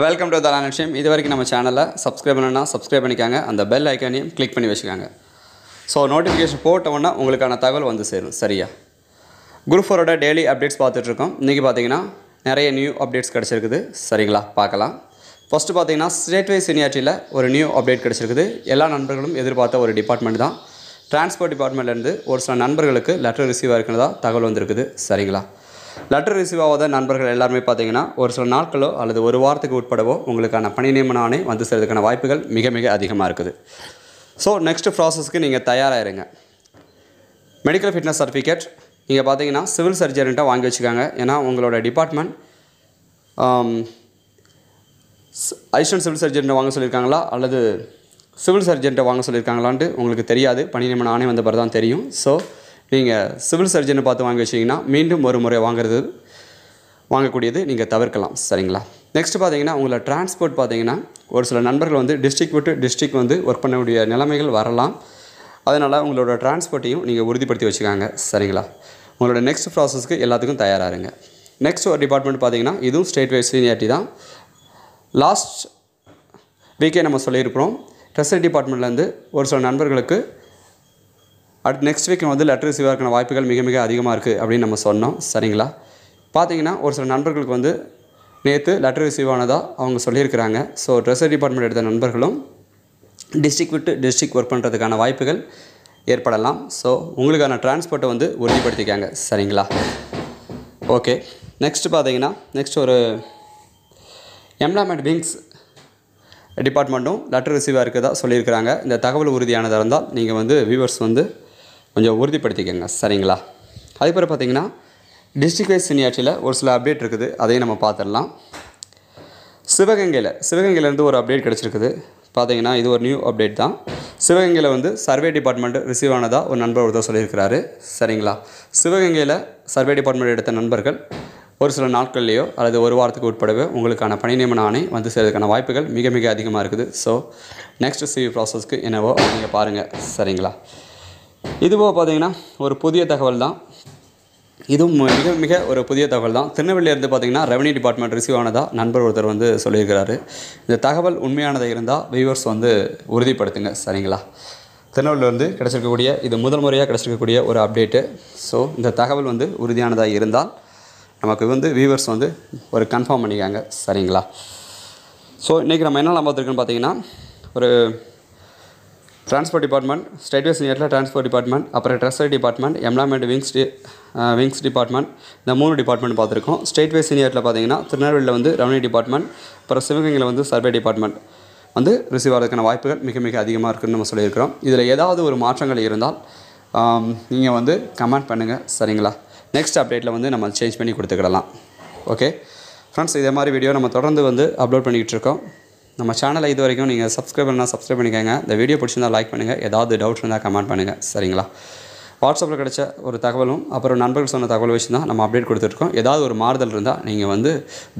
welcome to தலான விஷயம் இது வரைக்கும் நம்ம சேனலை சப்ஸ்கிரைப் பண்ணணும்னா சப்ஸ்கிரைப் பண்ணிக்காங்க அந்த பெல் ஐக்கானையும் கிளிக் பண்ணி வச்சுக்காங்க ஸோ நோட்டிஃபிகேஷன் போட்டோம்னா உங்களுக்கான தகவல் வந்து சேரும் சரியா குரூப் ஃபோரோட டெய்லி அப்டேட்ஸ் பார்த்துட்ருக்கோம் இன்றைக்கி பார்த்தீங்கன்னா நிறைய நியூ அப்டேட்ஸ் கிடச்சிருக்குது சரிங்களா பார்க்கலாம் ஃபஸ்ட்டு பார்த்தீங்கன்னா ஸ்டேட் வைஸ் சீனியாரிட்டியில் ஒரு நியூ அப்டேட் கிடச்சிருக்குது எல்லா நண்பர்களும் எதிர்பார்த்த ஒரு டிபார்ட்மெண்ட் தான் டிரான்ஸ்போர்ட் டிபார்ட்மெண்ட்லேருந்து ஒரு சில நண்பர்களுக்கு லெட்டர் ரிசீவ் ஆகிருக்கிறதா தகவல் வந்திருக்குது சரிங்களா லெட்டர் ரிசீவ் ஆகாத நண்பர்கள் எல்லாருமே பார்த்தீங்கன்னா ஒரு சில நாட்களோ அல்லது ஒரு வாரத்துக்கு உட்படவோ உங்களுக்கான பணி நியமன ஆணை வந்து சேர்றதுக்கான வாய்ப்புகள் மிக மிக அதிகமாக இருக்குது ஸோ நெக்ஸ்ட் ப்ராசஸ்க்கு நீங்கள் தயாராக இருங்க மெடிக்கல் ஃபிட்னஸ் சர்டிஃபிகேட் நீங்கள் பார்த்தீங்கன்னா சிவில் சர்ஜரின்ட்டாக வாங்கி வச்சுக்காங்க ஏன்னா உங்களோட டிபார்ட்மெண்ட் அசிஸ்டன்ட் சிவில் சர்ஜன்ட்டை வாங்க சொல்லியிருக்காங்களா அல்லது சிவில் சர்ஜன்ட்டை வாங்க சொல்லியிருக்காங்களான்ட்டு உங்களுக்கு தெரியாது பணி நியமன ஆணை வந்த பிறகு தான் தெரியும் ஸோ நீங்கள் சிவில் சர்ஜனை பார்த்து வாங்கி வச்சிங்கன்னா மீண்டும் ஒரு முறை வாங்குறது வாங்கக்கூடியது நீங்கள் தவிர்க்கலாம் சரிங்களா நெக்ஸ்ட் பார்த்தீங்கன்னா உங்களை டிரான்ஸ்போர்ட் பார்த்தீங்கன்னா ஒரு சில நண்பர்கள் வந்து டிஸ்ட்ரிக் விட்டு டிஸ்ட்ரிக் வந்து ஒர்க் பண்ணக்கூடிய நிலைமைகள் வரலாம் அதனால் உங்களோட டிரான்ஸ்போர்ட்டையும் நீங்கள் உறுதிப்படுத்தி வச்சுக்காங்க சரிங்களா உங்களோட நெக்ஸ்ட் ப்ராசஸ்க்கு எல்லாத்துக்கும் தயாராகுங்க நெக்ஸ்ட் ஒரு டிபார்ட்மெண்ட் பார்த்தீங்கன்னா இதுவும் ஸ்டேட் வைஸ் சீனியாரிட்டி தான் லாஸ்ட் வீக்கே நம்ம சொல்லியிருக்கிறோம் ட்ரெஸரி டிபார்ட்மெண்ட்லேருந்து ஒரு சில நண்பர்களுக்கு அடுத்து நெக்ஸ்ட் வீக் வந்து லெட்டர் ரிசீவ் ஆகிறதுக்கான வாய்ப்புகள் மிக மிக அதிகமாக இருக்குது அப்படின்னு நம்ம சொன்னோம் சரிங்களா பார்த்தீங்கன்னா ஒரு சில நண்பர்களுக்கு வந்து நேற்று லெட்டர் ரிசீவ் ஆனதாக அவங்க சொல்லியிருக்கிறாங்க ஸோ ட்ரெஸ்ஸர் டிபார்ட்மெண்ட் எடுத்த நண்பர்களும் டிஸ்ட்ரிக் விட்டு டிஸ்ட்ரிக் ஒர்க் பண்ணுறதுக்கான வாய்ப்புகள் ஏற்படலாம் ஸோ உங்களுக்கான டிரான்ஸ்போர்ட்டை வந்து உறுதிப்படுத்திக்காங்க சரிங்களா ஓகே நெக்ஸ்ட் பார்த்தீங்கன்னா நெக்ஸ்ட் ஒரு எம்ப்ளாய்மெண்ட் விங்ஸ் டிபார்ட்மெண்ட்டும் லெட்டர் ரிசீவாக இருக்கதா சொல்லியிருக்கிறாங்க இந்த தகவல் உறுதியானதாக இருந்தால் நீங்கள் வந்து வியூவர்ஸ் வந்து கொஞ்சம் உறுதிப்படுத்திக்கோங்க சரிங்களா அதுக்கப்புறம் பார்த்திங்கன்னா டிஸ்ட்ரிக் வைஸ் சினியாட்சியில் ஒரு சில அப்டேட் இருக்குது அதையும் நம்ம பார்த்துடலாம் சிவகங்கையில் சிவகங்கையிலேருந்து ஒரு அப்டேட் கிடச்சிருக்குது பார்த்தீங்கன்னா இது ஒரு நியூ அப்டேட் தான் சிவகங்கையில் வந்து சர்வே டிபார்ட்மெண்ட் ரிசீவ் ஆனதாக ஒரு நண்பர் ஒருத்தர் சொல்லியிருக்கிறாரு சரிங்களா சிவகங்கையில் சர்வே டிபார்ட்மெண்ட் எடுத்த நண்பர்கள் ஒரு சில நாட்கள்லேயோ அல்லது ஒரு வாரத்துக்கு உட்படவே உங்களுக்கான பணி நியமன ஆணை வந்து செய்கிறதுக்கான வாய்ப்புகள் மிக மிக அதிகமாக இருக்குது ஸோ நெக்ஸ்ட் சிவி ப்ராசஸ்க்கு என்னவோ நீங்கள் பாருங்கள் சரிங்களா இதுபோக பார்த்தீங்கன்னா ஒரு புதிய தகவல் தான் இதுவும் மிக மிக ஒரு புதிய தகவல் தான் திருநெல்வேலியிலேருந்து பார்த்திங்கன்னா ரெவன்யூ டிபார்ட்மெண்ட் ரிசீவ் ஆனதாக நண்பர் ஒருத்தர் வந்து சொல்லியிருக்கிறாரு இந்த தகவல் உண்மையானதாக இருந்தால் வியூவர்ஸ் வந்து உறுதிப்படுத்துங்க சரிங்களா திருநெல்வேலியிலேருந்து கிடச்சிருக்கக்கூடிய இது முதல் முறையாக கிடச்சிருக்கக்கூடிய ஒரு அப்டேட்டு ஸோ இந்த தகவல் வந்து உறுதியானதாக இருந்தால் நமக்கு வந்து வியூவர்ஸ் வந்து ஒரு கன்ஃபார்ம் பண்ணிக்காங்க சரிங்களா ஸோ இன்றைக்கி நம்ம என்ன பார்த்துருக்குன்னு பார்த்தீங்கன்னா ஒரு டிரான்ஸ்போர்ட் டிபார்ட்மெண்ட் ஸ்டேட்வேஸ் நியரில் டிரான்ஸ்போர்ட் டிபார்ட்மெண்ட் அப்புறம் treasury department employment wings D wings department இந்த மூணு டிபார்ட்மெண்ட் பார்த்துருக்கோம் ஸ்டேட்வேஸ் சீனியரில் பார்த்தீங்கன்னா திருநெல்வேலியில் வந்து ரெவன்யூ டிபார்ட்மெண்ட் அப்புறம் சிவகங்கையில் வந்து சர்வே டிபார்ட்மெண்ட் வந்து ரிசீவ் ஆகிறதுக்கான வாய்ப்புகள் மிக மிக அதிகமாக இருக்குதுன்னு நம்ம சொல்லியிருக்கிறோம் இதில் ஏதாவது ஒரு மாற்றங்கள் இருந்தால் நீங்கள் வந்து கமெண்ட் பண்ணுங்கள் சரிங்களா நெக்ஸ்ட் அப்டேட்டில் வந்து நம்ம சேஞ்ச் பண்ணி கொடுத்துக்கிடலாம் ஓகே ஃப்ரெண்ட்ஸ் இதே மாதிரி வீடியோ நம்ம தொடர்ந்து வந்து அப்லோட் பண்ணிக்கிட்டு இருக்கோம் நம்ம சேனலை இது வரைக்கும் நீங்கள் சப்ஸ்கிரைப் பண்ணால் சப்ஸ்கிரைப் பண்ணிக்கோங்க இந்த வீடியோ பிடிச்சிருந்தால் லைக் பண்ணுங்கள் ஏதாவது டவுட் இருந்தால் கமெண்ட் பண்ணுங்கள் சரிங்களா வாட்ஸ்அப்பில் கிடைச்ச ஒரு தகவலும் அப்புறம் நண்பர்கள் சொன்ன தகவல் வச்சு தான் நம்ம அப்டேட் கொடுத்துருக்கோம் ஏதாவது ஒரு மாறுதல் இருந்தால் நீங்கள் வந்து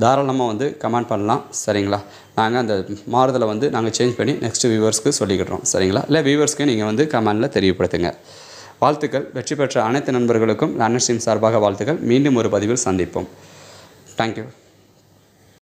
தாராளமாக வந்து கமெண்ட் பண்ணலாம் சரிங்களா நாங்கள் அந்த மாறுதலை வந்து நாங்கள் சேஞ்ச் பண்ணி நெக்ஸ்ட் வியூவர்ஸ்க்கு சொல்லிக்கிட்டுறோம் சரிங்களா இல்லை வியூவர்ஸ்க்கு நீங்கள் வந்து கமெண்டில் தெரியப்படுத்துங்க வாழ்த்துக்கள் வெற்றி பெற்ற அனைத்து நண்பர்களுக்கும் லேண்டர் ஸ்டீம் சார்பாக வாழ்த்துக்கள் மீண்டும் ஒரு பதிவில் சந்திப்போம் தேங்க்யூ